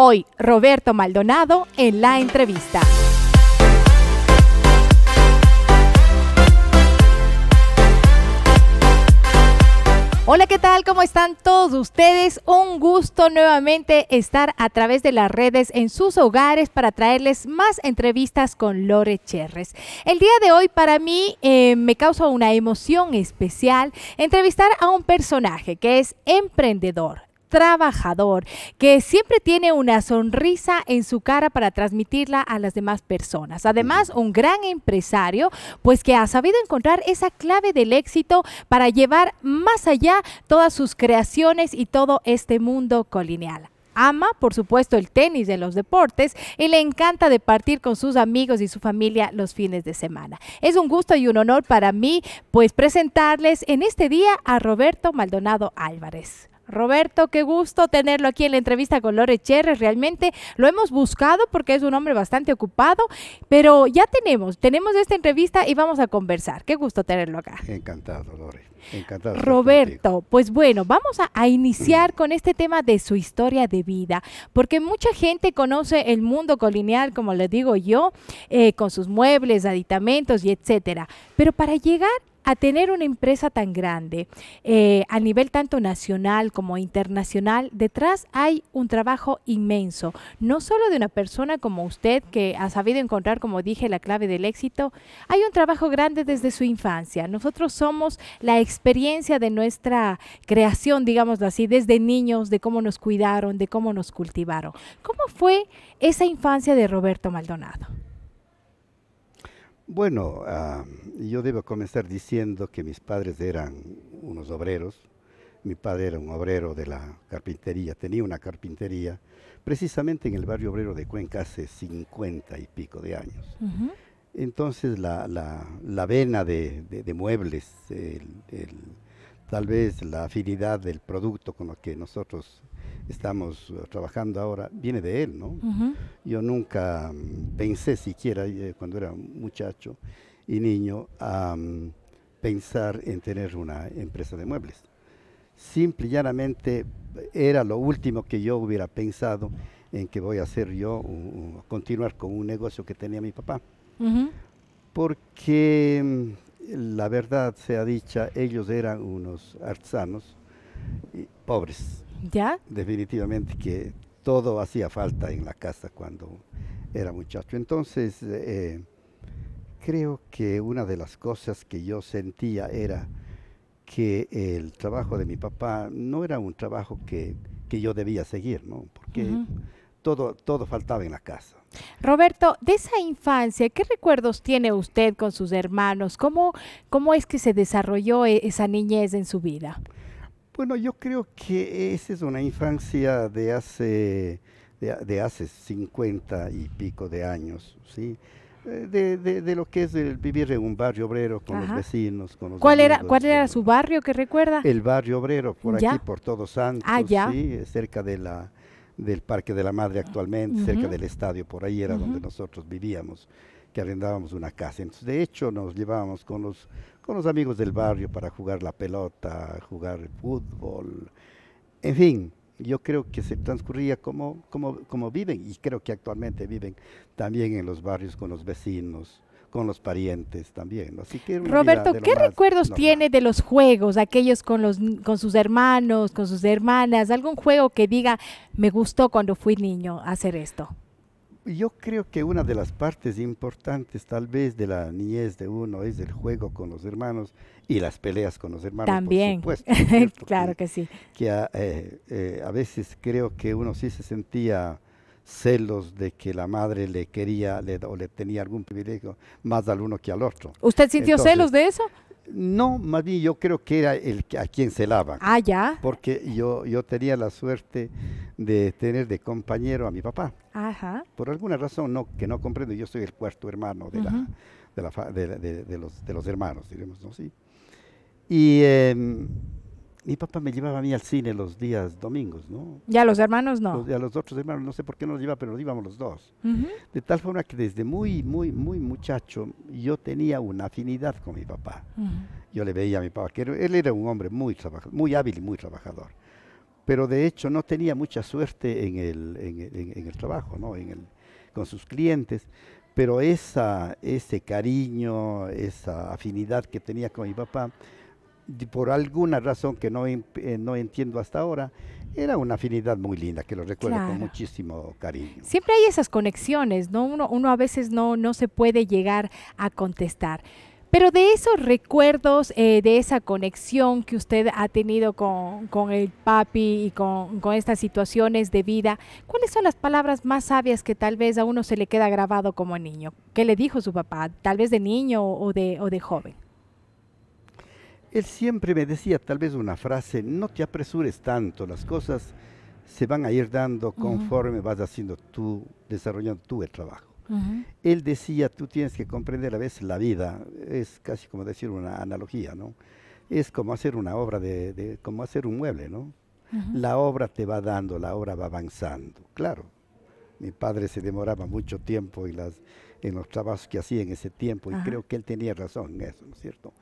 Hoy, Roberto Maldonado en la entrevista. Hola, ¿qué tal? ¿Cómo están todos ustedes? Un gusto nuevamente estar a través de las redes en sus hogares para traerles más entrevistas con Lore Cherres. El día de hoy para mí eh, me causa una emoción especial entrevistar a un personaje que es emprendedor, trabajador, que siempre tiene una sonrisa en su cara para transmitirla a las demás personas. Además, un gran empresario, pues que ha sabido encontrar esa clave del éxito para llevar más allá todas sus creaciones y todo este mundo colineal ama, por supuesto, el tenis de los deportes y le encanta de partir con sus amigos y su familia los fines de semana. Es un gusto y un honor para mí, pues, presentarles en este día a Roberto Maldonado Álvarez. Roberto, qué gusto tenerlo aquí en la entrevista con Lore Cherres. Realmente lo hemos buscado porque es un hombre bastante ocupado, pero ya tenemos, tenemos esta entrevista y vamos a conversar. Qué gusto tenerlo acá. Encantado, Lore. Encantado. Roberto, pues bueno, vamos a, iniciar mm. con este tema de su historia de vida, porque mucha gente conoce el mundo colineal como le digo yo, eh, con sus muebles, aditamentos y etcétera. Pero para llegar a tener una empresa tan grande eh, a nivel tanto nacional como internacional, detrás hay un trabajo inmenso, no solo de una persona como usted que ha sabido encontrar, como dije, la clave del éxito, hay un trabajo grande desde su infancia. Nosotros somos la experiencia de nuestra creación, digámoslo así, desde niños, de cómo nos cuidaron, de cómo nos cultivaron. ¿Cómo fue esa infancia de Roberto Maldonado? Bueno, ah, yo debo comenzar diciendo que mis padres eran unos obreros. Mi padre era un obrero de la carpintería, tenía una carpintería precisamente en el barrio obrero de Cuenca hace 50 y pico de años. Entonces la, vena de, muebles, tal vez la afinidad del producto con lo que nosotros estamos eh, trabajando ahora viene de él, ¿no? Yo nunca mm, pensé siquiera, eh, cuando era muchacho y niño, a pensar en tener una empresa de muebles. Simple y llanamente era lo último que yo hubiera pensado en que voy a hacer yo, continuar con un negocio que tenía mi papá. Porque mm, la verdad sea dicha, ellos eran unos artesanos y, eh, pobres Definitivamente que todo hacía falta en la casa cuando era muchacho. Entonces, eh, creo que una de las cosas que yo sentía era que el trabajo de mi papá no era un trabajo que, yo debía seguir, ¿no? Porque todo, todo faltaba en la casa. Roberto, de esa infancia, ¿qué recuerdos tiene usted con sus hermanos? ¿Cómo, cómo es que se desarrolló e-, esa niñez en su vida? Bueno, yo creo que esa es una infancia de hace, de, hace 50 y pico de años, ¿sí? Eh, de, de, lo que es el vivir en un barrio obrero con los vecinos. Con los ¿Cuál, era, ¿Cuál era su barrio que recuerda? El barrio obrero, por aquí, por Todos Santos, ah, ¿sí? cerca de la, del Parque de la Madre actualmente, cerca del estadio, por ahí era donde nosotros vivíamos arrendábamos una casa. Entonces, de hecho, nos llevábamos con los, con los amigos del barrio para jugar la pelota, jugar fútbol, en fin. Yo creo que se transcurría como, como, como viven, y creo que actualmente viven también en los barrios con los vecinos, con los parientes también. Roberto, ¿qué recuerdos tiene de los juegos, aquellos con, los, con sus hermanos, con sus hermanas? ¿Algún juego que diga, me gustó cuando fui niño hacer esto? yo creo que una de las partes importantes tal vez de la niñez de uno es el juego con los hermanos y las peleas con los hermanos. También, por claro que, sí. Ah, eh, eh, a, veces creo que uno sí se sentía celos de que la madre le quería le, o le tenía algún privilegio más al uno que al otro. ¿Usted sintió celos de eso? No, más bien yo creo que era el a quien se lava. Ah, ya. Porque yo, yo tenía la suerte de tener de compañero a mi papá. Ajá. Por alguna razón no, que no comprendo, yo soy el cuarto hermano de, la, de, los, de los hermanos, digamos ¿no? Sí. Y em, mi papá me llevaba a mí al cine los días domingos, ¿no? Y a los hermanos no. Y a los otros hermanos, no sé por qué no los llevaba, pero los íbamos los dos. De tal forma que desde muy, muy, muy muchacho, yo tenía una afinidad con mi papá. Yo le veía a mi papá, que él era un hombre muy, muy hábil y muy trabajador. Pero de hecho no tenía mucha suerte en el, en el trabajo, ¿no? En el, con sus clientes pero esa, ese cariño, esa afinidad que tenía con mi papá, por alguna razón que em, eh, no, entiendo hasta ahora, era una afinidad muy linda que lo recuerdo con muchísimo cariño. Siempre hay esas conexiones, ¿no? Uno, a veces no, se puede llegar a contestar. Pero de esos recuerdos, eh, de esa conexión que usted ha tenido con, el papi y con, estas situaciones de vida, ¿cuáles son las palabras más sabias que tal vez a uno se le queda grabado como niño? ¿Qué le dijo su papá, tal vez de niño o de, o de joven? Él siempre me decía tal vez una frase, no te apresures tanto, las cosas se van a ir dando conforme vas haciendo tú, desarrollando tú el trabajo. Él decía, tú tienes que comprender a veces la vida, es casi como decir una analogía, ¿no? Es como hacer una obra, de, de como hacer un mueble, ¿no? La obra te va dando, la obra va avanzando, claro. Mi padre se demoraba mucho tiempo y las, en los trabajos que hacía en ese tiempo y creo que él tenía razón en eso, es cierto?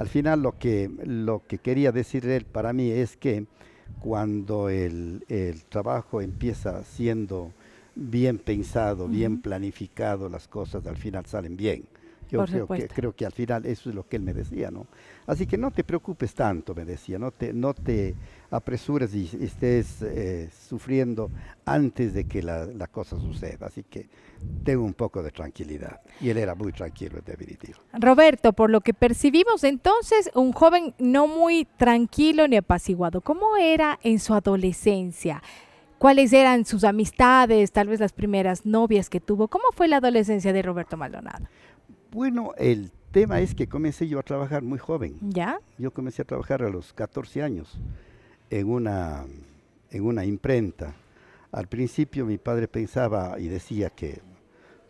Al final lo que, lo que quería decir él para mí es que cuando el, trabajo empieza siendo bien pensado, bien planificado, las cosas al final salen bien. Yo creo que, creo que, al final eso es lo que él me decía, ¿no? Así que no te preocupes tanto, me decía, no te, no te, apresuras y estés eh, sufriendo antes de que la, cosa suceda. Así que tengo un poco de tranquilidad. Y él era muy tranquilo, en definitiva. Roberto, por lo que percibimos entonces, un joven no muy tranquilo ni apaciguado. ¿Cómo era en su adolescencia? ¿Cuáles eran sus amistades, tal vez las primeras novias que tuvo? ¿Cómo fue la adolescencia de Roberto Maldonado? Bueno, el tema es que comencé yo a trabajar muy joven. ¿Ya? Yo comencé a trabajar a los 14 años en una, en una imprenta. Al principio mi padre pensaba y decía que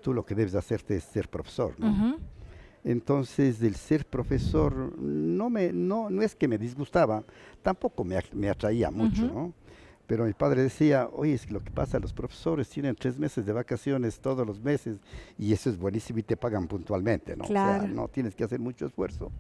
tú lo que debes hacerte es ser profesor, Entonces, el ser profesor no, me, no, no es que me disgustaba, tampoco me, me atraía mucho, ¿no? Pero mi padre decía, oye, es lo que pasa, los profesores tienen tres meses de vacaciones todos los meses y eso es buenísimo y te pagan puntualmente, ¿no? Claro. no tienes que hacer mucho esfuerzo.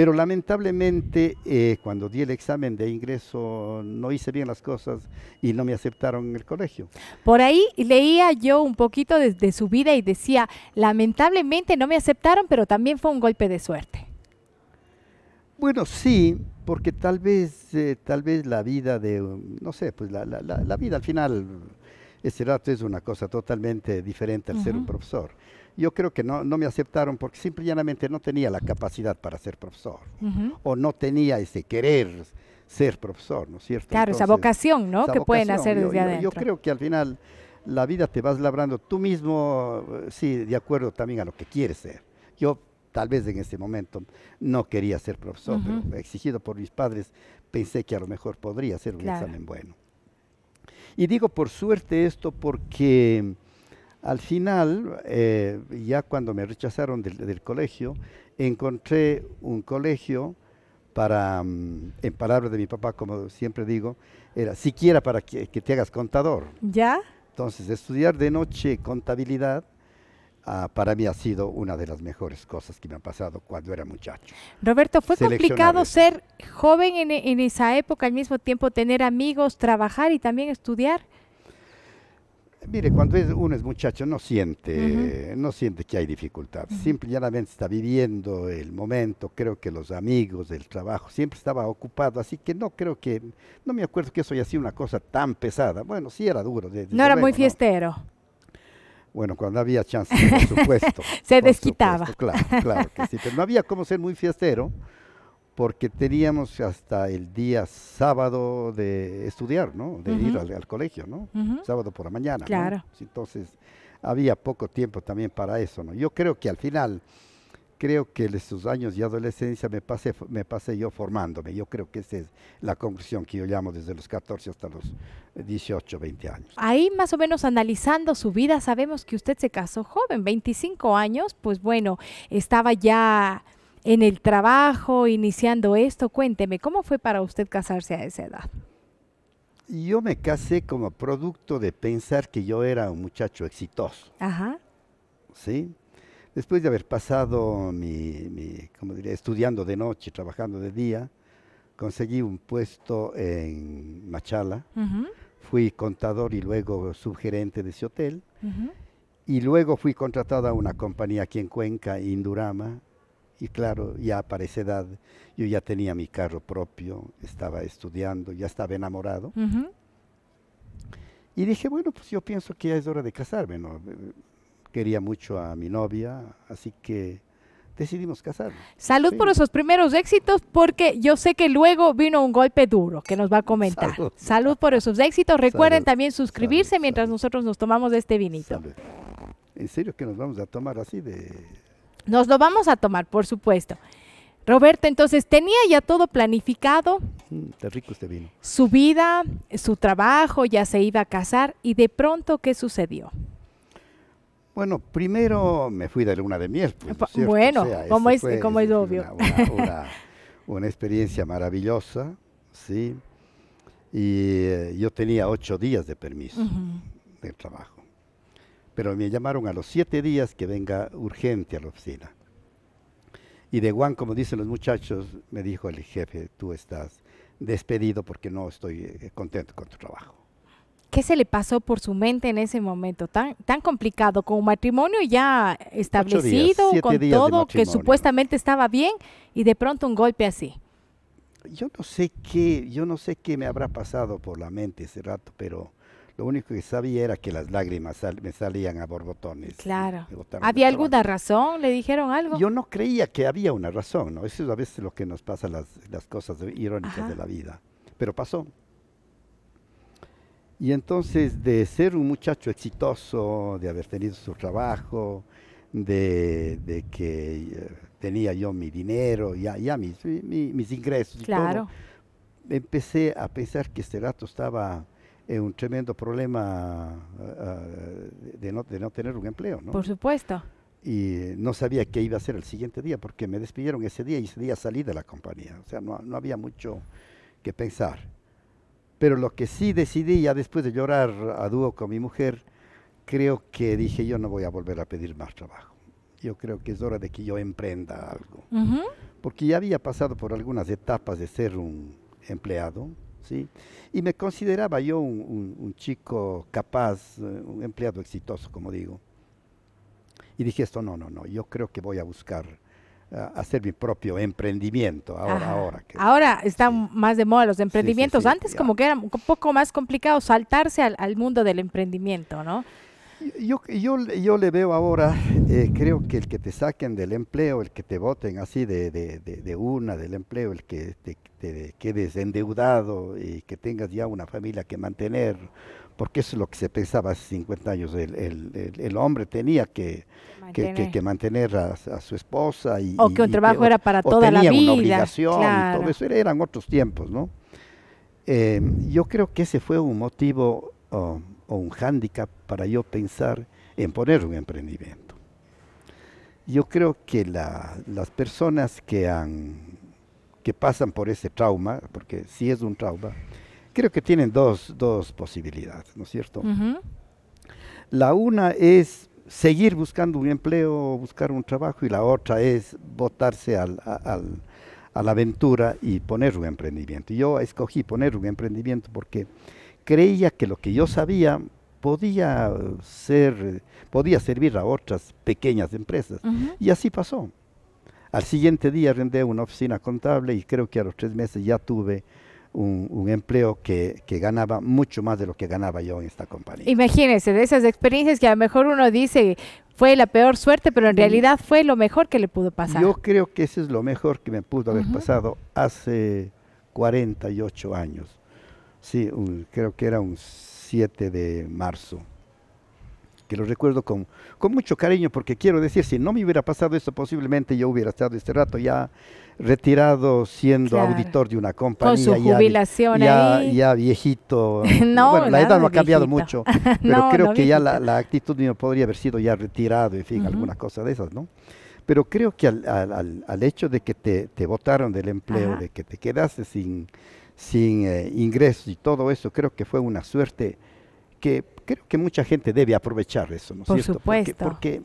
Pero lamentablemente, eh, cuando di el examen de ingreso, no hice bien las cosas y no me aceptaron en el colegio. Por ahí leía yo un poquito de, su vida y decía, lamentablemente no me aceptaron, pero también fue un golpe de suerte. Bueno, sí, porque tal vez, eh, tal vez la vida de, no sé, pues la, la, vida al final, ese rato es una cosa totalmente diferente al ser un profesor yo creo que no, me aceptaron porque simplemente no tenía la capacidad para ser profesor o no tenía ese querer ser profesor, ¿no es cierto? Claro, esa vocación, ¿no? que pueden hacer desde adentro. Yo, creo que al final la vida te vas labrando tú mismo, eh, sí, de acuerdo también a lo que quieres ser. Yo tal vez en ese momento no quería ser profesor, pero exigido por mis padres pensé que a lo mejor podría ser un examen bueno. Y digo por suerte esto porque al final, eh, ya cuando me rechazaron del, colegio, encontré un colegio para, mm, en palabras de mi papá, como siempre digo, era siquiera para que, te hagas contador. ¿Ya? Entonces, estudiar de noche contabilidad, ah, para mí ha sido una de las mejores cosas que me han pasado cuando era muchacho. Roberto, ¿fue complicado ser joven en, esa época, al mismo tiempo tener amigos, trabajar y también estudiar? Mire, cuando es, uno es muchacho no siente, no siente que hay dificultad. Simplemente está viviendo el momento, creo que los amigos, el trabajo, siempre estaba ocupado, así que no creo que, no me acuerdo que eso haya sido una cosa tan pesada. Bueno, sí era duro. no era muy fiestero. Bueno, cuando había chance, por supuesto. Se desquitaba. claro, claro que sí, pero no había como ser muy fiestero porque teníamos hasta el día sábado de estudiar, ¿no? De ir al, colegio, ¿no? Sábado por la mañana. Claro. Entonces, había poco tiempo también para eso, ¿no? Yo creo que al final, creo que esos años de adolescencia me pasé, me pasé yo formándome. Yo creo que esa es la conclusión que yo llamo desde los 14 hasta los 18, 20 años. Ahí más o menos analizando su vida, sabemos que usted se casó joven, 25 años, pues bueno, estaba ya en el trabajo, iniciando esto. Cuénteme, ¿cómo fue para usted casarse a esa edad? Yo me casé como producto de pensar que yo era un muchacho exitoso. Ajá. ¿Sí? Después de haber pasado mi, diría, estudiando de noche, trabajando de día, conseguí un puesto en Machala. Fui contador y luego subgerente de ese hotel. Y luego fui contratada a una compañía aquí en Cuenca, Indurama, y claro, ya para esa edad yo ya tenía mi carro propio, estaba estudiando, ya estaba enamorado. Y dije, bueno, pues yo pienso que ya es hora de casarme, ¿no? Quería mucho a mi novia, así que decidimos casarnos. Salud por esos primeros éxitos, porque yo sé que luego vino un golpe duro que nos va a comentar. Salud, por esos éxitos. Recuerden también suscribirse mientras nosotros nos tomamos este vinito. En serio que nos vamos a tomar así de nos lo vamos a tomar, por supuesto. Roberto, entonces tenía ya todo planificado. Mm, rico este vino. Su vida, su trabajo, ya se iba a casar y de pronto, ¿qué sucedió? Bueno, primero me fui de luna de miel. Pues, bueno, como, es, como es obvio. Una, experiencia maravillosa, ¿sí? Y eh, yo tenía ocho días de permiso del trabajo pero me llamaron a los siete días que venga urgente a la oficina. Y de Juan, como dicen los muchachos, me dijo el jefe, tú estás despedido porque no estoy eh, contento con tu trabajo. ¿Qué se le pasó por su mente en ese momento tan, tan complicado, con un matrimonio ya establecido, con todo, que supuestamente estaba bien, y de pronto un golpe así? Yo no sé qué, yo no sé qué me habrá pasado por la mente ese rato, pero lo único que sabía era que las lágrimas me salían a borbotones. Claro. ¿Había alguna razón? ¿Le dijeron algo? Yo no creía que había una razón, ¿no? Eso es a veces lo que nos pasa las, las cosas irónicas de la vida. Pero pasó. Y entonces de ser un muchacho exitoso, de haber tenido su trabajo, de, de que eh, tenía yo mi dinero, ya, ya mis, mis ingresos. Claro. empecé a pensar que este rato estaba es un tremendo problema ah, ah, de, no, de, no, tener un empleo, ¿no? Por supuesto. Y eh, no sabía qué iba a hacer el siguiente día, porque me despidieron ese día y ese día salí de la compañía. O sea, no, no había mucho que pensar. Pero lo que sí decidí, ya después de llorar a dúo con mi mujer, creo que dije, yo no voy a volver a pedir más trabajo. Yo creo que es hora de que yo emprenda algo. Porque ya había pasado por algunas etapas de ser un empleado, y me consideraba yo un, chico capaz, eh, un empleado exitoso, como digo. Y dije esto, no, no, no, yo creo que voy a buscar hacer mi propio emprendimiento ahora. Ahora, ahora están más de moda los emprendimientos. Antes como que era un poco más complicado saltarse al, al mundo del emprendimiento, ¿no? Yo, yo, yo, le veo ahora, eh, creo que el que te saquen del empleo, el que te voten así de, de, de, de, una del empleo, el que te, quedes endeudado y que tengas ya una familia que mantener, porque eso es lo que se pensaba hace 50 años, el, el, el, hombre tenía que mantener, a, su esposa. Y, o que un trabajo era para toda la vida. una obligación y todo eso, eran otros tiempos, ¿no? Eh, yo creo que ese fue un motivo... Um, o un hándicap para yo pensar en poner un emprendimiento. Yo creo que las personas que, pasan por ese trauma, porque sí es un trauma, creo que tienen dos, posibilidades, ¿no es cierto? La una es seguir buscando un empleo buscar un trabajo y la otra es botarse a la aventura y poner un emprendimiento. Yo escogí poner un emprendimiento porque creía que lo que yo sabía podía ser, podía servir a otras pequeñas empresas. Y así pasó. Al siguiente día rendí una oficina contable y creo que a los tres meses ya tuve un, empleo que, ganaba mucho más de lo que ganaba yo en esta compañía. Imagínense, de esas experiencias que a lo mejor uno dice fue la peor suerte, pero en realidad fue lo mejor que le pudo pasar. Yo creo que ese es lo mejor que me pudo haber pasado hace 48 años sí, creo que era un 7 de marzo, que lo recuerdo con, con mucho cariño, porque quiero decir, si no me hubiera pasado eso, posiblemente yo hubiera estado este rato ya retirado siendo auditor de una compañía. Con su jubilación ya, ahí. Ya, viejito. no, la edad no ha cambiado mucho, pero no, creo que ya la, actitud podría haber sido ya retirado, en fin, alguna cosa de esas, ¿no? Pero creo que al, al, al hecho de que te, te votaron del empleo, de que te quedaste sin sin eh, ingresos y todo eso, creo que fue una suerte que creo que mucha gente debe aprovechar eso, ¿no es cierto? Supuesto. Porque,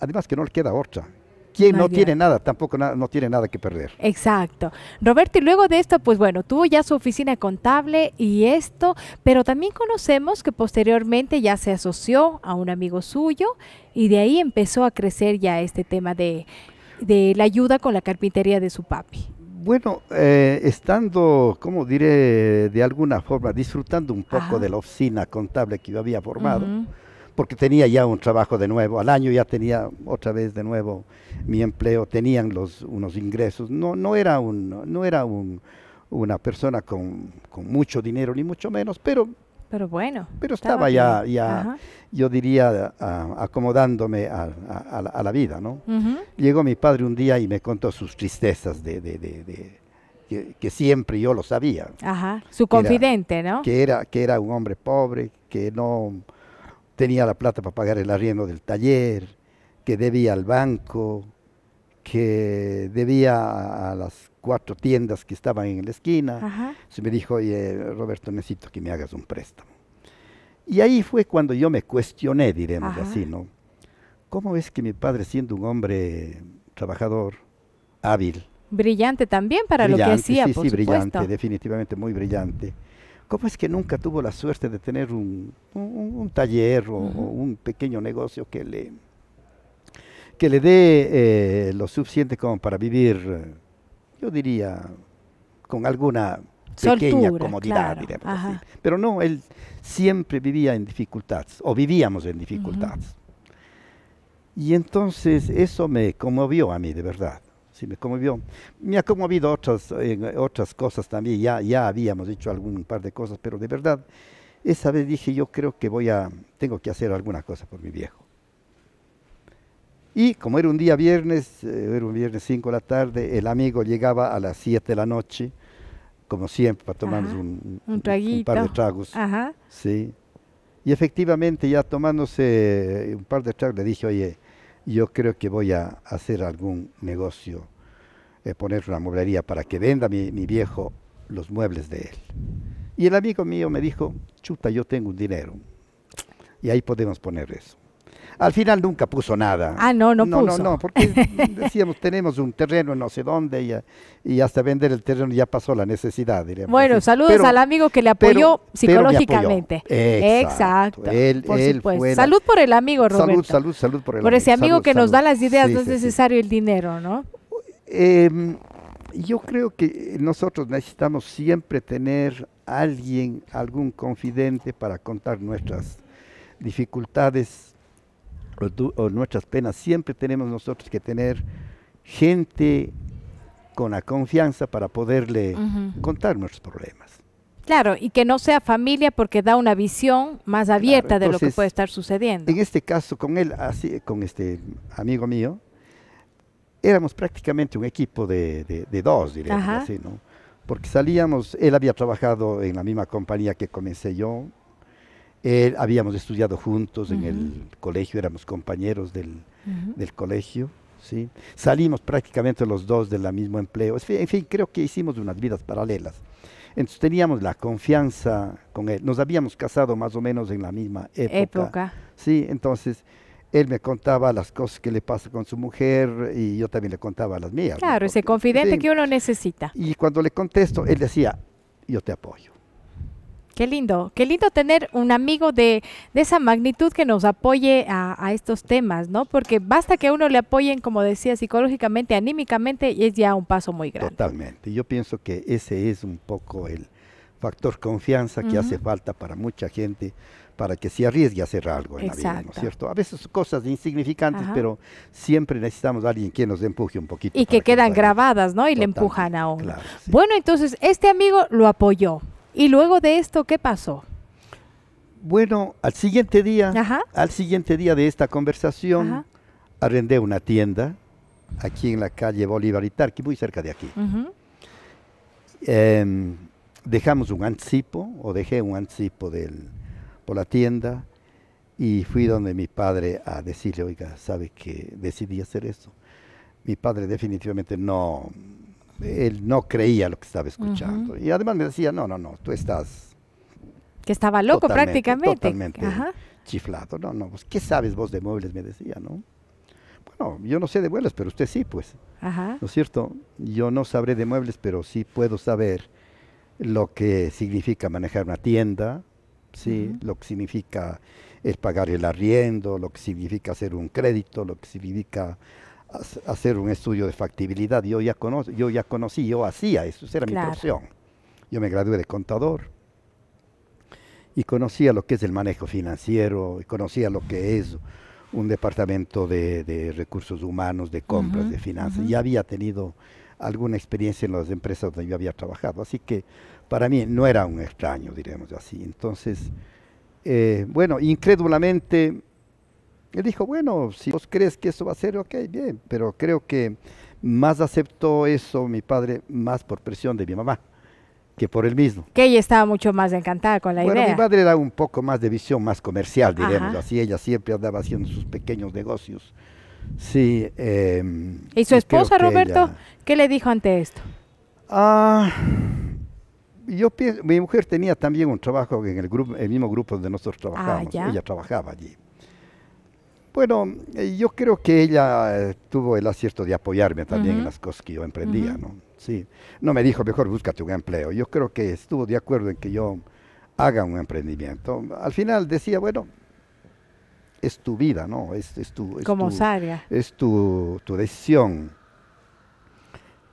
además que no le queda otra. Quien no, tiene nada, tampoco no tiene nada que perder. Exacto. Roberto, y luego de esto, pues bueno, tuvo ya su oficina contable y esto, pero también conocemos que posteriormente ya se asoció a un amigo suyo y de ahí empezó a crecer ya este tema de, de la ayuda con la carpintería de su papi. Bueno, eh, estando, como diré, de alguna forma, disfrutando un poco de la oficina contable que yo había formado, porque tenía ya un trabajo de nuevo, al año ya tenía otra vez de nuevo mi empleo, tenían los, unos ingresos, no, no era, un, no era una persona con mucho dinero, ni mucho menos, pero pero bueno. Pero estaba, ya, ya yo diría, acomodándome a, la vida, ¿no? Llegó mi padre un día y me contó sus tristezas de, que, siempre yo lo sabía. Ajá, su confidente, ¿no? Que era, que era un hombre pobre, que no tenía la plata para pagar el arriendo del taller, que debía al banco, que debía a las cuatro tiendas que estaban en la esquina. Se me dijo, oye, Roberto, necesito que me hagas un préstamo. Y ahí fue cuando yo me cuestioné, diremos así, ¿no? ¿Cómo es que mi padre, siendo un hombre trabajador, hábil, Brillante también para lo que hacía, sí, por sí, supuesto. brillante, definitivamente muy brillante. ¿Cómo es que nunca tuvo la suerte de tener un, taller o, un pequeño negocio que le, que le dé eh, lo suficiente como para vivir eh, yo diría, con alguna pequeña comodidad, Pero no, él siempre vivía en dificultades, o vivíamos en dificultades. Y entonces eso me conmovió a mí, de verdad. Sí, me conmovió. Me ha conmovido otras, otras cosas también, ya, ya habíamos dicho algún par de cosas, pero de verdad, esa vez dije, yo creo que voy a, tengo que hacer alguna cosa por mi viejo. Y como era un día viernes, eh, era un viernes 5 de la tarde, el amigo llegaba a las 7 de la noche, como siempre, para tomarnos un, un, par de tragos. Sí. Y efectivamente, ya tomándose un par de tragos, le dije, oye, yo creo que voy a hacer algún negocio, eh, poner una mueblería para que venda mi viejo los muebles de él. Y el amigo mío me dijo, chuta, yo tengo un dinero. Y ahí podemos poner eso. Al final nunca puso nada. Ah, no, no, no puso. No, no, no, porque decíamos, tenemos un terreno no sé dónde y, y hasta vender el terreno ya pasó la necesidad. Diríamos. Bueno, saludos al amigo que le apoyó psicológicamente. Exacto. salud por el amigo, Roberto. Salud, salud, salud por el amigo. Por ese amigo, que nos da las ideas, no es necesario el dinero, ¿no? Em, yo creo que nosotros necesitamos siempre tener alguien, algún confidente para contar nuestras dificultades o, nuestras penas, siempre tenemos nosotros que tener gente con la confianza para poderle contar nuestros problemas. Claro, y que no sea familia porque da una visión más abierta de lo que puede estar sucediendo. En este caso, con él, así, con este amigo mío, éramos prácticamente un equipo de, de, dos, diría así, Porque salíamos, él había trabajado en la misma compañía que comencé yo, él, habíamos estudiado juntos en el colegio, éramos compañeros del, del colegio. ¿sí? Salimos prácticamente los dos del mismo empleo. En fin, creo que hicimos unas vidas paralelas. Entonces teníamos la confianza con él. Nos habíamos casado más o menos en la misma época. Sí, entonces él me contaba las cosas que le pasa con su mujer y yo también le contaba las mías. Claro, ese confidente que uno necesita. Y cuando le contesto, él decía, yo te apoyo. Qué lindo, qué lindo tener un amigo de, esa magnitud que nos apoye a, estos temas, ¿no? Porque basta que uno le apoyen, como decía, psicológicamente, anímicamente, y es ya un paso muy grande. Totalmente. Yo pienso que ese es un poco el factor confianza que hace falta para mucha gente para que se arriesgue a hacer algo en la vida, ¿no es cierto? A veces cosas insignificantes, pero siempre necesitamos a alguien que nos empuje un poquito. Y que quedan grabadas, ¿no? Y le empujan a Bueno, entonces, este amigo lo apoyó, ¿Y luego de esto qué pasó? Bueno, al siguiente día, al siguiente día de esta conversación, arrendé una tienda aquí en la calle Bolívar y muy cerca de aquí. Em, dejamos un anticipo, o dejé un anticipo del, por la tienda, y fui donde mi padre a decirle, oiga, ¿sabe que decidí hacer eso? Mi padre definitivamente no, él no creía lo que estaba escuchando. Y además me decía, no, no, no, tú estás... Que estaba loco prácticamente. Totalmente chiflado. No, no, pues, ¿qué sabes vos de muebles? Me decía, ¿no? Bueno, yo no sé de muebles, pero usted sí, pues. Ajá. ¿No es cierto? Yo no sabré de muebles, pero sí puedo saber lo que significa manejar una tienda, ¿sí? Lo que significa es pagar el arriendo, lo que significa hacer un crédito, lo que significa hacer un estudio de factibilidad. Yo ya, conocí, yo ya conocí, yo hacía eso, era mi profesión. Yo me gradué de contador y conocía lo que es el manejo financiero, conocía lo que es un departamento de, de recursos humanos, de compras, de finanzas. Ya había tenido alguna experiencia en las empresas donde yo había trabajado, así que para mí no era un extraño, diremos así. Entonces, eh, bueno, incrédulamente él dijo, bueno, si vos crees que eso va a ser, ok, bien, pero creo que más aceptó eso mi padre, más por presión de mi mamá que por él mismo. Que ella estaba mucho más encantada con la idea. Bueno, mi padre era un poco más de visión más comercial, diremos así. Ella siempre andaba haciendo sus pequeños negocios. Sí. Em, ¿Y su esposa, Roberto, qué le dijo ante esto? Ah, yo mi mujer tenía también un trabajo en el, mismo grupo donde nosotros ah, trabajábamos. ella trabajaba allí. Bueno, eh, yo creo que ella eh, tuvo el acierto de apoyarme también en las cosas que yo emprendía, ¿no? Sí. No me dijo, mejor búscate un empleo. Yo creo que estuvo de acuerdo en que yo haga un emprendimiento. Al final decía, bueno, es tu vida, ¿no? Es, tu... Es Como tu, Es tu, decisión.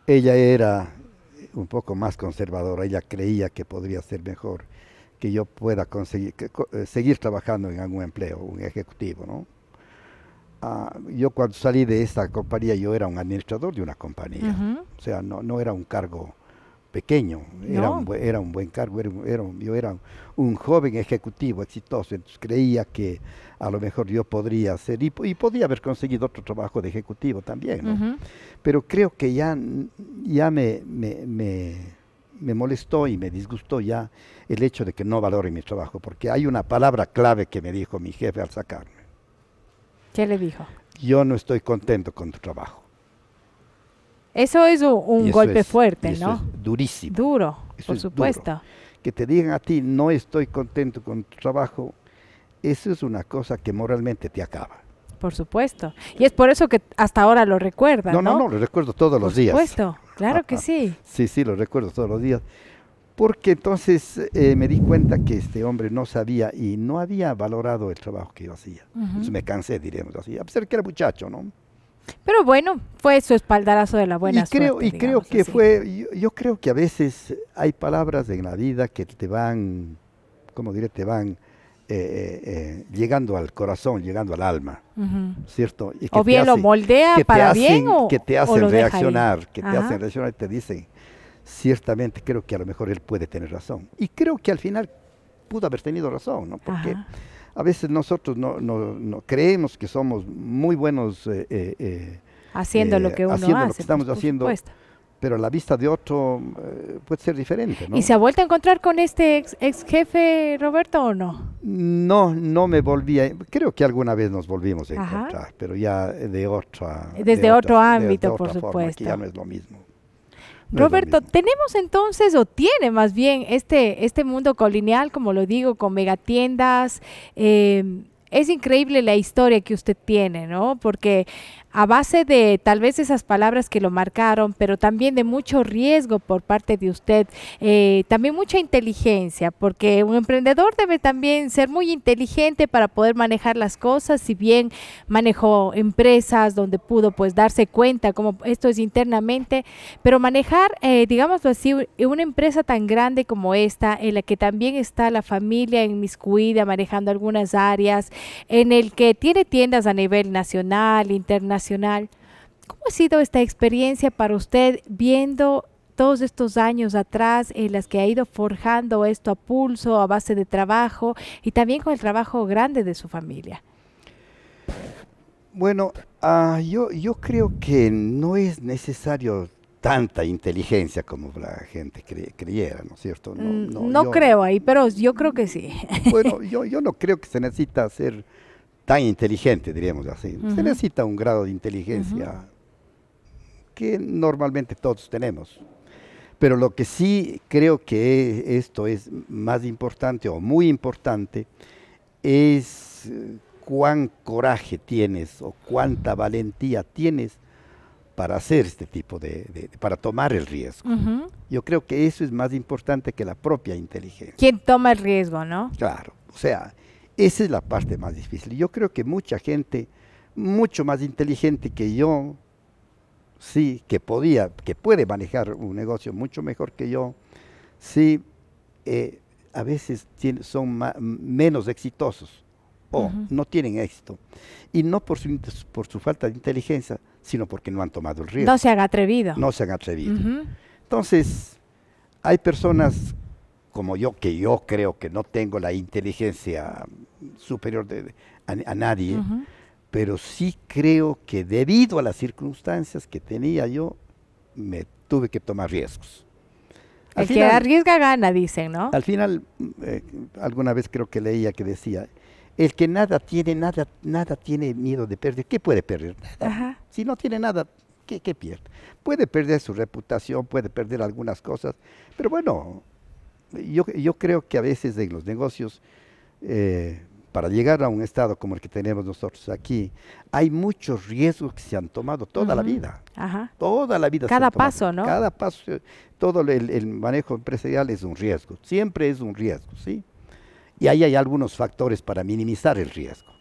Ella era un poco más conservadora. Ella creía que podría ser mejor que yo pueda conseguir eh, seguir trabajando en algún empleo, un ejecutivo, ¿no? Ah, yo cuando salí de esta compañía, yo era un administrador de una compañía. O sea, no, era un cargo pequeño, era, un, buen cargo, era, yo era un, joven ejecutivo exitoso, entonces creía que a lo mejor yo podría ser, y, podía haber conseguido otro trabajo de ejecutivo también, pero creo que ya, ya me, me, me, molestó y me disgustó ya el hecho de que no valore mi trabajo, porque hay una palabra clave que me dijo mi jefe al sacarme ¿Qué le dijo? Yo no estoy contento con tu trabajo. Eso es un, golpe fuerte, ¿no? Es durísimo. Duro, por supuesto. Que te digan a ti, no estoy contento con tu trabajo, eso es una cosa que moralmente te acaba. Por supuesto. Y es por eso que hasta ahora lo recuerda no, ¿no? No, lo recuerdo todos los días. Por supuesto, claro que sí. sí, sí, lo recuerdo todos los días porque entonces eh, me di cuenta que este hombre no sabía y no había valorado el trabajo que yo hacía. Entonces me cansé, diríamos así, a pesar que era muchacho, ¿no? Pero bueno, fue su espaldarazo de la buena y creo, Y creo que fue, yo, creo que a veces hay palabras en la vida que te van, ¿cómo diré? Te van eh, eh, llegando al corazón, llegando al alma, ¿cierto? Y que o bien lo moldea para bien o, Que te hacen reaccionar, que te hacen reaccionar y te dicen ciertamente creo que a lo mejor él puede tener razón. Y creo que al final pudo haber tenido razón, ¿no? Porque a veces nosotros no, no, no, creemos que somos muy buenos eh, eh, eh, haciendo lo que uno haciendo lo que pues, estamos haciendo. Pero a la vista de otro puede ser diferente. ¿Y se ha vuelto a encontrar con este ex, ex, jefe Roberto o no? No, no me volvía, creo que alguna vez nos volvimos a encontrar, pero ya de otra. Desde otro ámbito, por supuesto. que ya no es lo mismo. Roberto, tenemos entonces, o tiene más bien, este, este mundo colineal, como lo digo, con megatiendas. Eh, es increíble la historia que usted tiene, ¿no? Porque a base de tal vez esas palabras que lo marcaron, pero también de mucho riesgo por parte de usted, eh, también mucha inteligencia, porque un emprendedor debe también ser muy inteligente para poder manejar las cosas, si bien manejó empresas donde pudo pues darse cuenta como esto es internamente, pero manejar, eh, digámoslo así, una empresa tan grande como esta, en la que también está la familia miscuida manejando algunas áreas, en el que tiene tiendas a nivel nacional, internacional, ¿Cómo ha sido esta experiencia para usted viendo todos estos años atrás en las que ha ido forjando esto a pulso, a base de trabajo y también con el trabajo grande de su familia? Bueno, ah, yo, yo creo que no es necesario tanta inteligencia como la gente creyera, ¿no es cierto? No, mm, creo ahí, pero yo creo que sí. Bueno, yo no creo que se necesita hacer tan inteligente, diríamos así. Se necesita un grado de inteligencia que normalmente todos tenemos. Pero lo que sí creo que esto es más importante o muy importante es eh, cuán coraje tienes o cuánta valentía tienes para hacer este tipo de, para tomar el riesgo. Yo creo que eso es más importante que la propia inteligencia. ¿Quién toma el riesgo, no? Claro, o sea, esa es la parte más difícil. Yo creo que mucha gente, mucho más inteligente que yo, sí, que podía, que puede manejar un negocio mucho mejor que yo, sí, eh, a veces son menos exitosos o no tienen éxito. Y no por su, por su falta de inteligencia, sino porque no han tomado el riesgo. No se han atrevido. No se han atrevido. Entonces, hay personas como yo, que yo creo que no tengo la inteligencia superior de, a, nadie, pero sí creo que debido a las circunstancias que tenía yo, me tuve que tomar riesgos. El que arriesga gana, dicen, ¿no? Al final, eh, alguna vez creo que leía que decía, el que nada tiene, nada, nada tiene miedo de perder. ¿Qué puede perder? Nada. Si no tiene nada, ¿qué, ¿qué, pierde? Puede perder su reputación, puede perder algunas cosas, pero bueno, yo, creo que a veces en los negocios, eh, para llegar a un estado como el que tenemos nosotros aquí, hay muchos riesgos que se han tomado toda la vida. Toda la vida. Cada paso, ¿no? Cada paso, todo el, manejo empresarial es un riesgo, siempre es un riesgo, ¿sí? Y ahí hay algunos factores para minimizar el riesgo.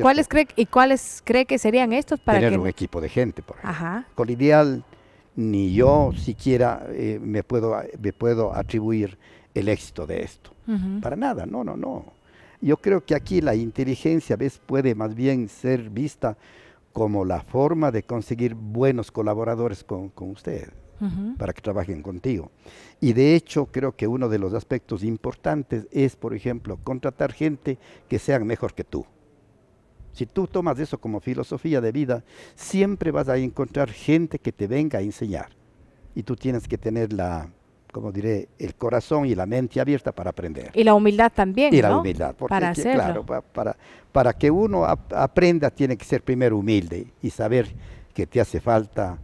¿Cuáles ¿Y cuáles cree que serían estos para Tener un equipo de gente, por ejemplo. Ajá. Con ideal ni yo siquiera eh, me, puedo, me puedo atribuir el éxito de esto. Para nada, no, no, no. Yo creo que aquí la inteligencia ¿ves? puede más bien ser vista como la forma de conseguir buenos colaboradores con, usted, para que trabajen contigo. Y de hecho creo que uno de los aspectos importantes es, por ejemplo, contratar gente que sean mejor que tú. Si tú tomas eso como filosofía de vida, siempre vas a encontrar gente que te venga a enseñar. Y tú tienes que tener la, como diré, el corazón y la mente abierta para aprender. Y la humildad también. Y la humildad, para hacerlo. claro, para, para que uno aprenda tiene que ser primero humilde y saber que te hace falta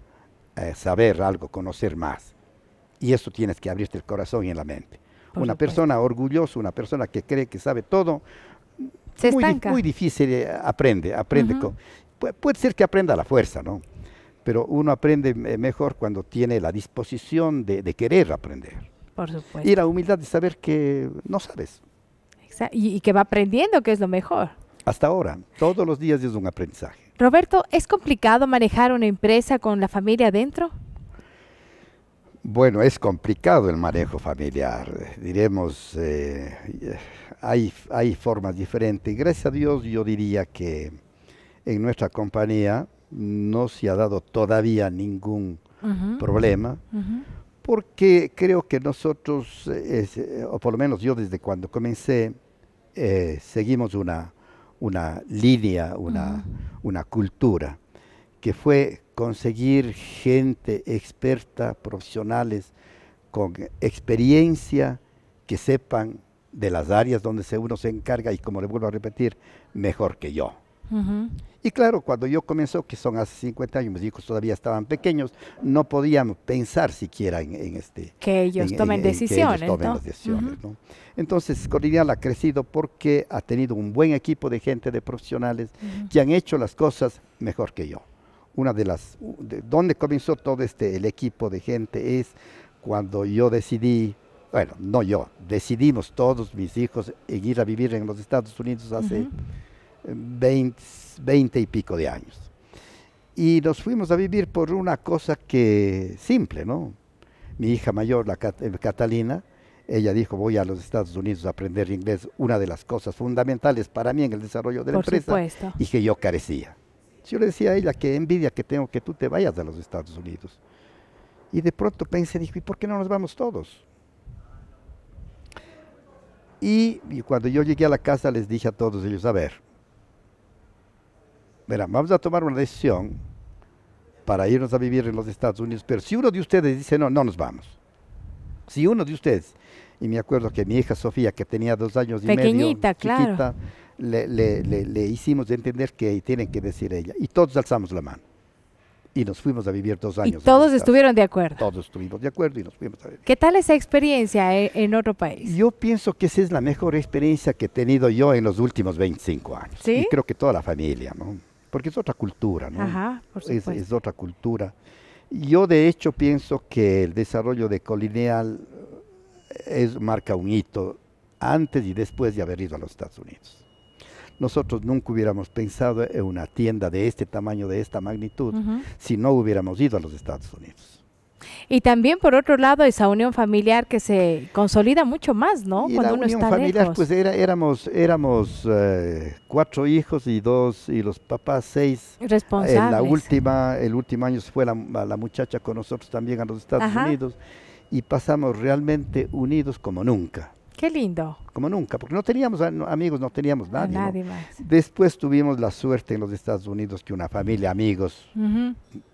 eh, saber algo, conocer más. Y eso tienes que abrirte el corazón y la mente. una persona orgullosa, una persona que cree que sabe todo, muy, difícil eh, aprende, aprende. puede ser que aprenda a la fuerza, ¿no? Pero uno aprende eh, mejor cuando tiene la disposición de, querer aprender. Por supuesto. Y la humildad de saber que no sabes. Y, y que va aprendiendo, que es lo mejor. Hasta ahora, todos los días es un aprendizaje. Roberto, ¿es complicado manejar una empresa con la familia adentro? Bueno, es complicado el manejo familiar, diremos, eh, hay, formas diferentes. Gracias a Dios yo diría que en nuestra compañía no se ha dado todavía ningún problema, porque creo que nosotros, o por lo menos yo desde cuando comencé, eh, seguimos una, línea, una cultura que fue conseguir gente experta, profesionales con experiencia, que sepan de las áreas donde uno se encarga y como le vuelvo a repetir, mejor que yo. Y claro, cuando yo comenzó, que son hace 50 años, mis hijos todavía estaban pequeños, no podían pensar siquiera en, este... Que ellos tomen decisiones. decisiones Entonces, Cordillera ha crecido porque ha tenido un buen equipo de gente, de profesionales, que han hecho las cosas mejor que yo una de las, de donde comenzó todo este, el equipo de gente es cuando yo decidí, bueno, no yo, decidimos todos mis hijos en ir a vivir en los Estados Unidos hace veinte y pico de años y nos fuimos a vivir por una cosa que simple, ¿no? Mi hija mayor, la eh, Catalina, ella dijo, voy a los Estados Unidos a aprender inglés, una de las cosas fundamentales para mí en el desarrollo de la empresa, y que yo carecía. Yo le decía a ella, que envidia que tengo que tú te vayas de los Estados Unidos. Y de pronto pensé, dije, ¿y por qué no nos vamos todos? Y, cuando yo llegué a la casa les dije a todos ellos, a ver, vamos a tomar una decisión para irnos a vivir en los Estados Unidos, pero si uno de ustedes dice no, no nos vamos. Si uno de ustedes, y me acuerdo que mi hija Sofía, que tenía dos años Pequeñita, y medio, chiquita, claro le, le, le, le hicimos entender que tienen que decir ella. Y todos alzamos la mano. Y nos fuimos a vivir dos años. Y todos estuvieron de acuerdo. Todos estuvimos de acuerdo y nos fuimos a vivir. ¿Qué tal esa experiencia eh, en, otro país? Yo pienso que esa es la mejor experiencia que he tenido yo en los últimos 25 años. Y creo que toda la familia, ¿no? Porque es otra cultura, ¿no? Ajá, por supuesto. Es, otra cultura. Yo de hecho pienso que el desarrollo de Colineal eh, es, marca un hito antes y después de haber ido a los Estados Unidos nosotros nunca hubiéramos pensado en una tienda de este tamaño, de esta magnitud, si no hubiéramos ido a los Estados Unidos. Y también, por otro lado, esa unión familiar que se consolida mucho más, ¿no? Y la unión familiar, pues éramos, éramos eh, cuatro hijos y dos, y los papás seis. Responsables. En la última, el último año se fue la, muchacha con nosotros también a los Estados Unidos y pasamos realmente unidos como nunca. Qué lindo. Como nunca, porque no teníamos amigos, no teníamos nadie. nadie más. Después tuvimos la suerte en los Estados Unidos que una familia, amigos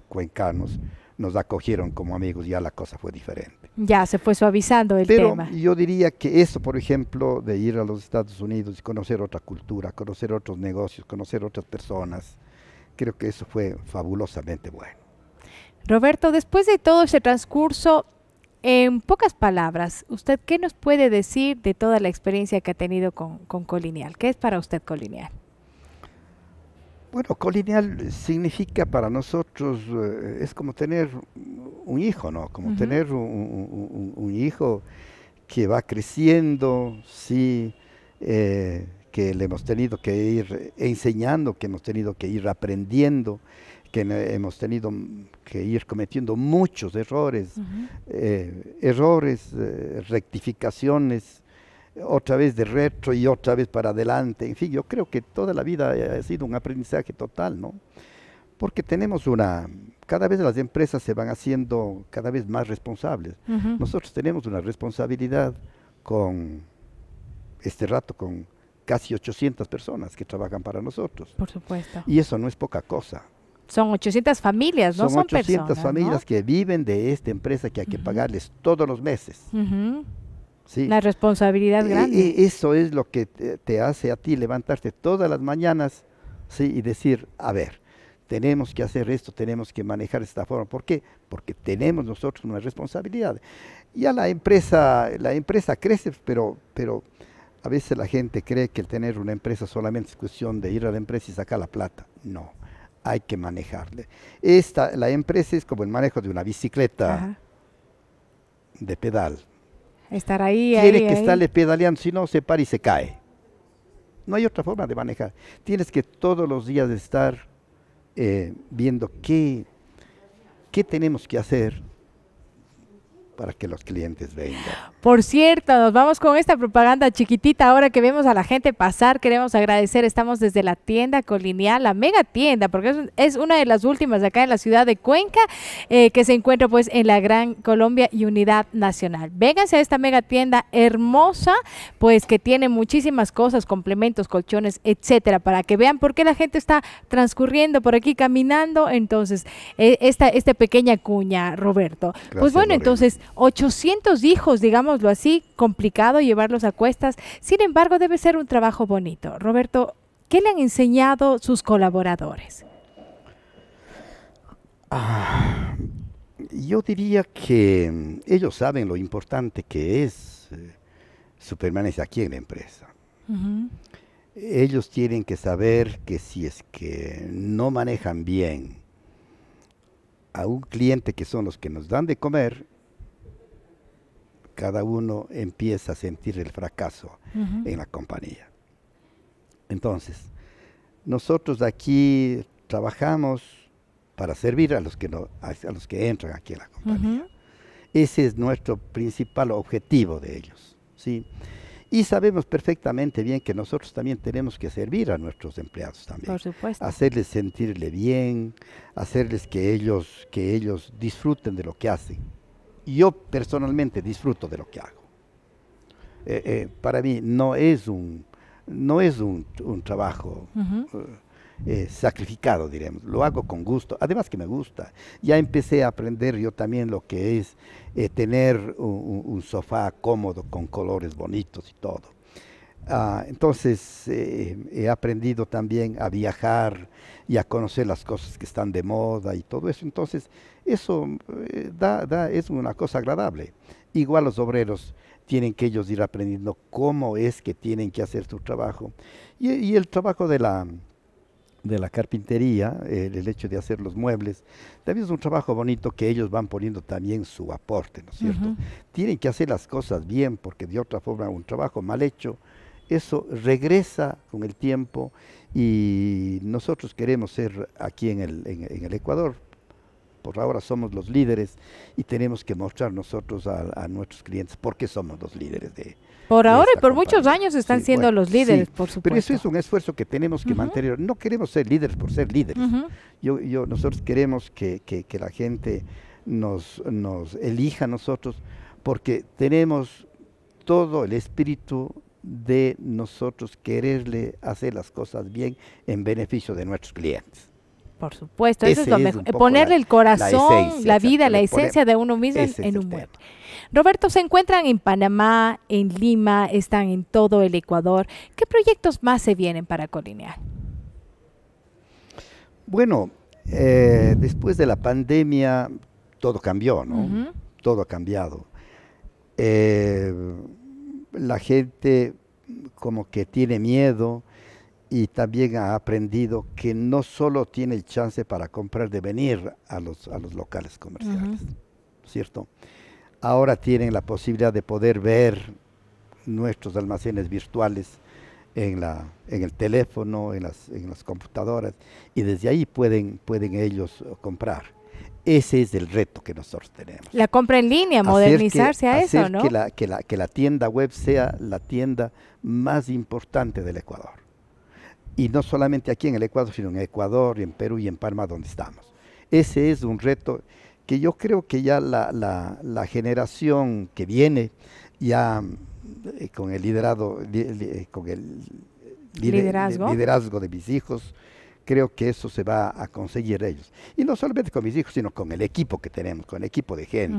cuencanos, nos acogieron como amigos, ya la cosa fue diferente. Ya se fue suavizando el Pero Yo diría que eso, por ejemplo, de ir a los Estados Unidos y conocer otra cultura, conocer otros negocios, conocer otras personas, creo que eso fue fabulosamente bueno. Roberto, después de todo ese transcurso, en pocas palabras, ¿usted qué nos puede decir de toda la experiencia que ha tenido con, con Colineal? ¿Qué es para usted Colineal? Bueno, colineal significa para nosotros, eh, es como tener un hijo, ¿no? Como tener un, hijo que va creciendo, sí, eh, que le hemos tenido que ir enseñando, que hemos tenido que ir aprendiendo, que hemos tenido que ir cometiendo muchos errores, eh, errores, eh, rectificaciones, otra vez de retro y otra vez para adelante. En fin, yo creo que toda la vida ha sido un aprendizaje total, ¿no? Porque tenemos una, cada vez las empresas se van haciendo cada vez más responsables. Nosotros tenemos una responsabilidad con, este rato, con casi 800 personas que trabajan para nosotros. Por supuesto. Y eso no es poca cosa. Son 800 familias, ¿no? Son, 800 familias que viven de esta empresa que hay que pagarles todos los meses. La responsabilidad grande. Y eso es lo que te, hace a ti levantarte todas las mañanas ¿sí? y decir, a ver, tenemos que hacer esto, tenemos que manejar de esta forma. ¿Por qué? Porque tenemos nosotros una responsabilidad. Ya la empresa, la empresa crece, pero, pero a veces la gente cree que el tener una empresa solamente es cuestión de ir a la empresa y sacar la plata. No hay que manejarle. Esta, la empresa es como el manejo de una bicicleta de pedal. Estar ahí, Tiene que estarle pedaleando, si no se para y se cae. No hay otra forma de manejar. Tienes que todos los días estar eh, viendo qué, qué tenemos que hacer para que los clientes vengan. Por cierto, nos vamos con esta propaganda chiquitita ahora que vemos a la gente pasar. Queremos agradecer, estamos desde la tienda colineal, la mega tienda, porque es, una de las últimas acá en la ciudad de Cuenca, eh, que se encuentra pues en la Gran Colombia y Unidad Nacional. Vénganse a esta mega tienda hermosa, pues que tiene muchísimas cosas, complementos, colchones, etcétera, para que vean por qué la gente está transcurriendo por aquí, caminando. Entonces, eh, esta, pequeña cuña, Roberto. pues bueno, entonces 800 hijos, digámoslo así, complicado llevarlos a cuestas. Sin embargo, debe ser un trabajo bonito. Roberto, ¿qué le han enseñado sus colaboradores? Ah, yo diría que mm, ellos saben lo importante que es eh, su permanencia aquí en la empresa. Ellos tienen que saber que si es que no manejan bien a un cliente que son los que nos dan de comer, cada uno empieza a sentir el fracaso en la compañía. Entonces, nosotros aquí trabajamos para servir a los que, no, a, los que entran aquí en la compañía. Ese es nuestro principal objetivo de ellos. ¿sí? Y sabemos perfectamente bien que nosotros también tenemos que servir a nuestros empleados también. Hacerles sentirle bien, hacerles que ellos, que ellos disfruten de lo que hacen yo personalmente disfruto de lo que hago. Eh, eh, para mí no es un, no es un, trabajo eh, sacrificado, diremos. Lo hago con gusto, además que me gusta. Ya empecé a aprender yo también lo que es tener un, sofá cómodo con colores bonitos y todo. Ah, entonces eh, he aprendido también a viajar y a conocer las cosas que están de moda y todo eso. Entonces eso eh, da, es una cosa agradable. Igual los obreros tienen que ellos ir aprendiendo cómo es que tienen que hacer su trabajo. Y, el trabajo de la, carpintería, el, hecho de hacer los muebles, también es un trabajo bonito que ellos van poniendo también su aporte, ¿no es cierto? Tienen que hacer las cosas bien porque de otra forma un trabajo mal hecho eso regresa con el tiempo y nosotros queremos ser aquí en el, Ecuador. Por ahora somos los líderes y tenemos que mostrar nosotros a, nuestros clientes por qué somos los líderes de, por ahora y por muchos años están siendo los líderes, por supuesto. Pero eso es un esfuerzo que tenemos que mantener. No queremos ser líderes por ser líderes. yo, nosotros queremos que, la gente nos, nos elija a nosotros porque tenemos todo el espíritu de nosotros quererle hacer las cosas bien en beneficio de nuestros clientes. Por supuesto, eso es lo mejor. Ponerle el corazón, la, vida, la esencia de uno mismo en, un mueble. Roberto, se encuentran en Panamá, en Lima, están en todo el Ecuador. ¿Qué proyectos más se vienen para Colineal? Bueno, eh, después de la pandemia todo cambió, ¿no? Todo ha cambiado. Eh, la gente como que tiene miedo y también ha aprendido que no solo tiene el chance para comprar de venir a los, a los locales comerciales, ¿cierto? Ahora tienen la posibilidad de poder ver nuestros almacenes virtuales en, el teléfono, en las, en computadoras, y desde ahí pueden, pueden ellos comprar. Ese es el reto que nosotros tenemos. La compra en línea, modernizarse a eso, ¿no? Que la, que, la, tienda web sea la tienda más importante del Ecuador. Y no solamente aquí en el Ecuador, sino en Ecuador, y en Perú y en Palma, donde estamos. Ese es un reto que yo creo que ya la, generación que viene, ya eh, con el liderado, el eh, liderazgo de mis hijos, creo que eso se va a conseguir ellos. Y no solamente con mis hijos, sino con el equipo que tenemos, con el equipo de gente.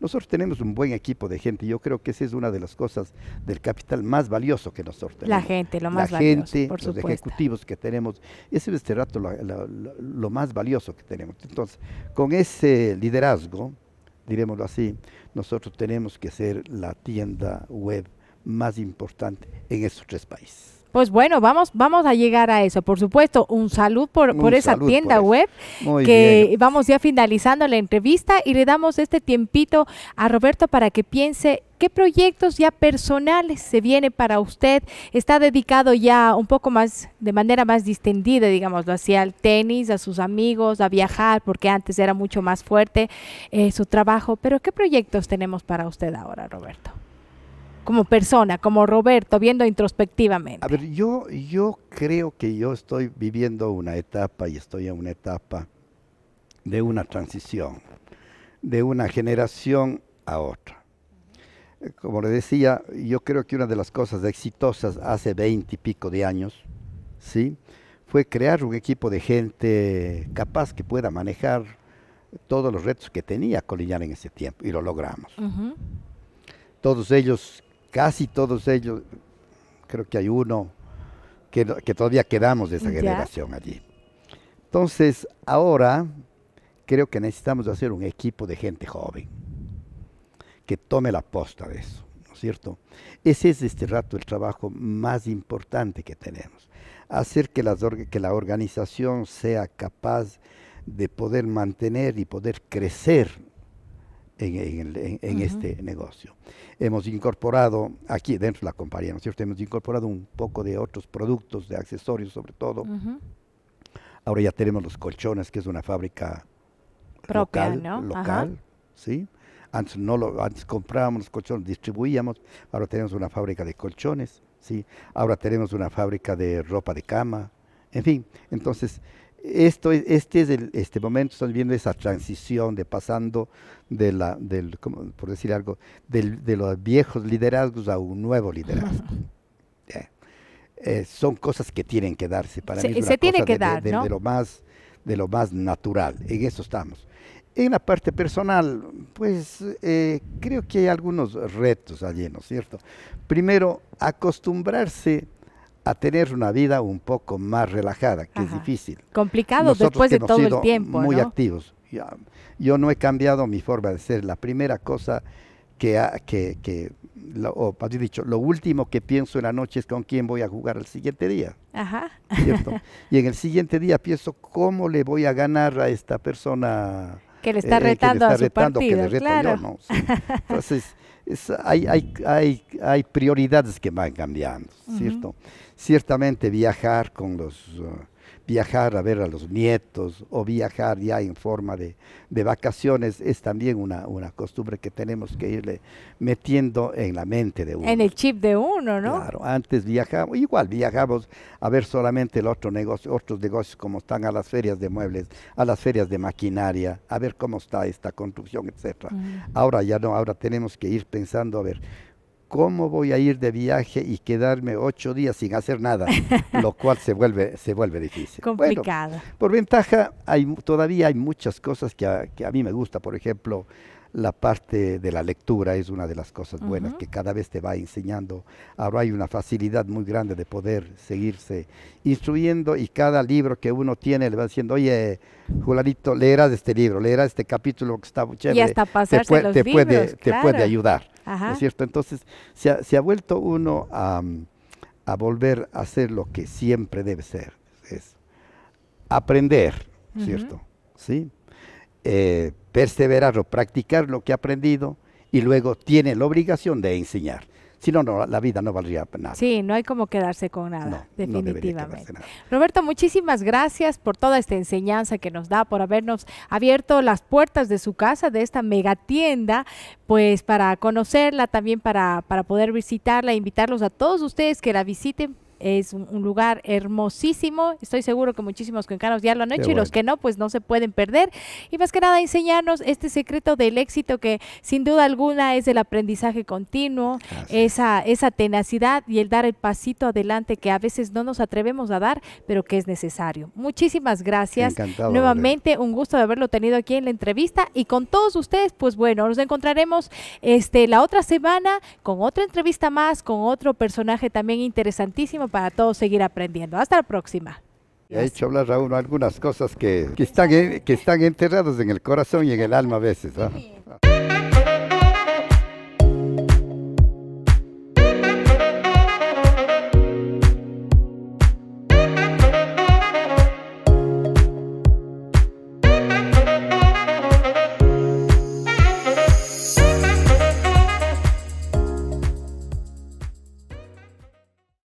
Nosotros tenemos un buen equipo de gente. Yo creo que esa es una de las cosas del capital más valioso que nosotros tenemos. La gente, lo más valioso. La gente, los ejecutivos que tenemos. Ese es este rato lo, más valioso que tenemos. Entonces, con ese liderazgo, dirémoslo así, nosotros tenemos que ser la tienda web más importante en estos tres países. Pues bueno, vamos, vamos a llegar a eso. Por supuesto, un saludo por, por esa tienda web Muy que vamos ya finalizando la entrevista y le damos este tiempito a Roberto para que piense qué proyectos ya personales se viene para usted. Está dedicado ya un poco más, de manera más distendida, digámoslo hacia al tenis, a sus amigos, a viajar, porque antes era mucho más fuerte eh, su trabajo. Pero ¿qué proyectos tenemos para usted ahora, Roberto? como persona, como Roberto, viendo introspectivamente? A ver, yo, yo creo que yo estoy viviendo una etapa y estoy en una etapa de una transición, de una generación a otra. Como le decía, yo creo que una de las cosas exitosas hace veinte y pico de años, ¿sí? fue crear un equipo de gente capaz que pueda manejar todos los retos que tenía Colillán en ese tiempo y lo logramos. Todos ellos casi todos ellos, creo que hay uno que, todavía quedamos de esa generación allí. Entonces, ahora creo que necesitamos hacer un equipo de gente joven que tome la posta de eso, ¿no es cierto? Ese es este rato el trabajo más importante que tenemos, hacer que, que la organización sea capaz de poder mantener y poder crecer en, este negocio. Hemos incorporado, aquí dentro de la compañía, ¿no es cierto? Hemos incorporado un poco de otros productos, de accesorios sobre todo. Ahora ya tenemos los colchones, que es una fábrica local, ¿no? local ¿sí? Antes, no lo, antes comprábamos los colchones, distribuíamos, ahora tenemos una fábrica de colchones, ¿sí? Ahora tenemos una fábrica de ropa de cama, en fin, entonces esto, este es el este momento, estamos viendo esa transición de pasando de la, del, por decir algo, del, de los viejos liderazgos a un nuevo liderazgo. Eh, son cosas que tienen que darse para se, mí. Es se tiene que dar, de, lo más, de lo más natural. En eso estamos. En la parte personal, pues eh, creo que hay algunos retos allí, ¿no es cierto? Primero, acostumbrarse a tener una vida un poco más relajada, que es difícil. Complicado después de todo el tiempo. Muy activos. Yo, no he cambiado mi forma de ser. La primera cosa que, que, o más dicho, lo último que pienso en la noche es con quién voy a jugar el siguiente día. Ajá. ¿cierto? y en el siguiente día pienso cómo le voy a ganar a esta persona que le está eh, retando a su retando, reto claro. yo, Entonces, hay, hay, hay, hay, prioridades que van cambiando, ¿cierto? Ciertamente viajar con los... Uh, viajar a ver a los nietos o viajar ya en forma de, vacaciones es también una, una, costumbre que tenemos que irle metiendo en la mente de uno. En el chip de uno, ¿no? Claro, antes viajamos, igual viajamos a ver solamente el otro negocio, otros negocios como están a las ferias de muebles, a las ferias de maquinaria, a ver cómo está esta construcción, etcétera Ahora ya no, ahora tenemos que ir pensando, a ver, ¿cómo voy a ir de viaje y quedarme ocho días sin hacer nada? Lo cual se vuelve, se vuelve difícil. Complicado. por ventaja, hay, todavía hay muchas cosas que a, mí me gusta. Por ejemplo, la parte de la lectura es una de las cosas buenas que cada vez te va enseñando. Ahora hay una facilidad muy grande de poder seguirse instruyendo y cada libro que uno tiene le va diciendo, oye, Julanito, leerás este libro, leerás este capítulo que está muy chévere. Y hasta te puede ayudar cierto? Entonces, se ha, vuelto uno a, volver a hacer lo que siempre debe ser, es aprender, ¿cierto? ¿Sí? Eh, perseverar o practicar lo que ha aprendido y luego tiene la obligación de enseñar. Si no, la vida no valdría nada. Sí, no hay como quedarse con nada, definitivamente. Roberto, muchísimas gracias por toda esta enseñanza que nos da, por habernos abierto las puertas de su casa, de esta mega tienda, pues para conocerla, también para, para poder visitarla, invitarlos a todos ustedes que la visiten es un lugar hermosísimo. Estoy seguro que muchísimos cuencanos ya lo han hecho y los que no, pues no se pueden perder. Y más que nada, enseñarnos este secreto del éxito que sin duda alguna es el aprendizaje continuo, esa, esa tenacidad y el dar el pasito adelante que a veces no nos atrevemos a dar, pero que es necesario. Muchísimas gracias. Encantado, Nuevamente, un gusto de haberlo tenido aquí en la entrevista y con todos ustedes, pues bueno, nos encontraremos este, la otra semana con otra entrevista más, con otro personaje también interesantísimo para todos seguir aprendiendo. Hasta la próxima. Ha hecho hablar a uno algunas cosas que, que están, que están enterradas en el corazón y en el alma a veces. ¿no? ¿ah? Ah.